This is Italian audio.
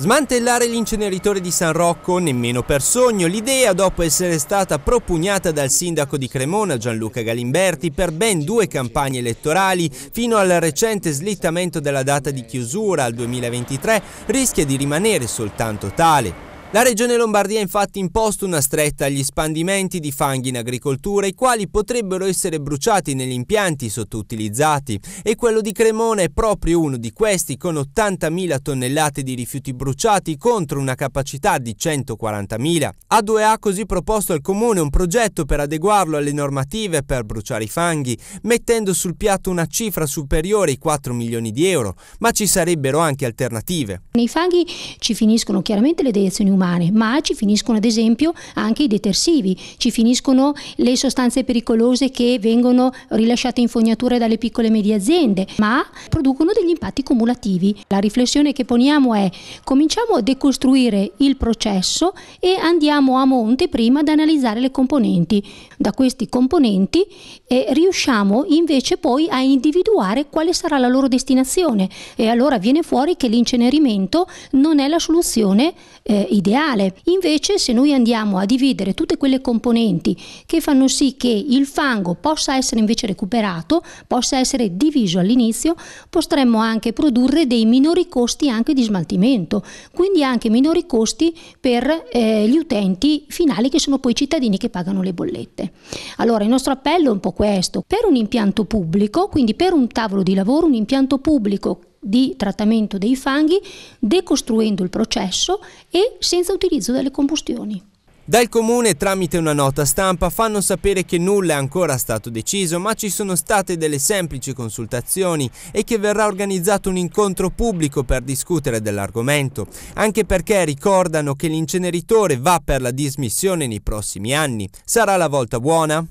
Smantellare l'inceneritore di San Rocco nemmeno per sogno. L'idea, dopo essere stata propugnata dal sindaco di Cremona Gianluca Galimberti per ben due campagne elettorali, fino al recente slittamento della data di chiusura al 2023, rischia di rimanere soltanto tale. La Regione Lombardia ha infatti imposto una stretta agli spandimenti di fanghi in agricoltura, i quali potrebbero essere bruciati negli impianti sottoutilizzati e quello di Cremona è proprio uno di questi con 80.000 tonnellate di rifiuti bruciati contro una capacità di 140.000. A2A ha così proposto al Comune un progetto per adeguarlo alle normative per bruciare i fanghi, mettendo sul piatto una cifra superiore ai 4 milioni di euro, ma ci sarebbero anche alternative. Nei fanghi ci finiscono chiaramente le deiezioni umane umane, ma ci finiscono ad esempio anche i detersivi, ci finiscono le sostanze pericolose che vengono rilasciate in fognature dalle piccole e medie aziende, ma producono degli impatti cumulativi. La riflessione che poniamo è cominciamo a decostruire il processo e andiamo a monte prima ad analizzare le componenti. Da questi componenti eh, riusciamo invece poi a individuare quale sarà la loro destinazione e allora viene fuori che l'incenerimento non è la soluzione eh, ideale ideale. Invece se noi andiamo a dividere tutte quelle componenti che fanno sì che il fango possa essere invece recuperato, possa essere diviso all'inizio, potremmo anche produrre dei minori costi anche di smaltimento, quindi anche minori costi per eh, gli utenti finali che sono poi i cittadini che pagano le bollette. Allora il nostro appello è un po' questo, per un impianto pubblico, quindi per un tavolo di lavoro, un impianto pubblico di trattamento dei fanghi decostruendo il processo e senza utilizzo delle combustioni. Dal comune tramite una nota stampa fanno sapere che nulla è ancora stato deciso ma ci sono state delle semplici consultazioni e che verrà organizzato un incontro pubblico per discutere dell'argomento, anche perché ricordano che l'inceneritore va per la dismissione nei prossimi anni. Sarà la volta buona?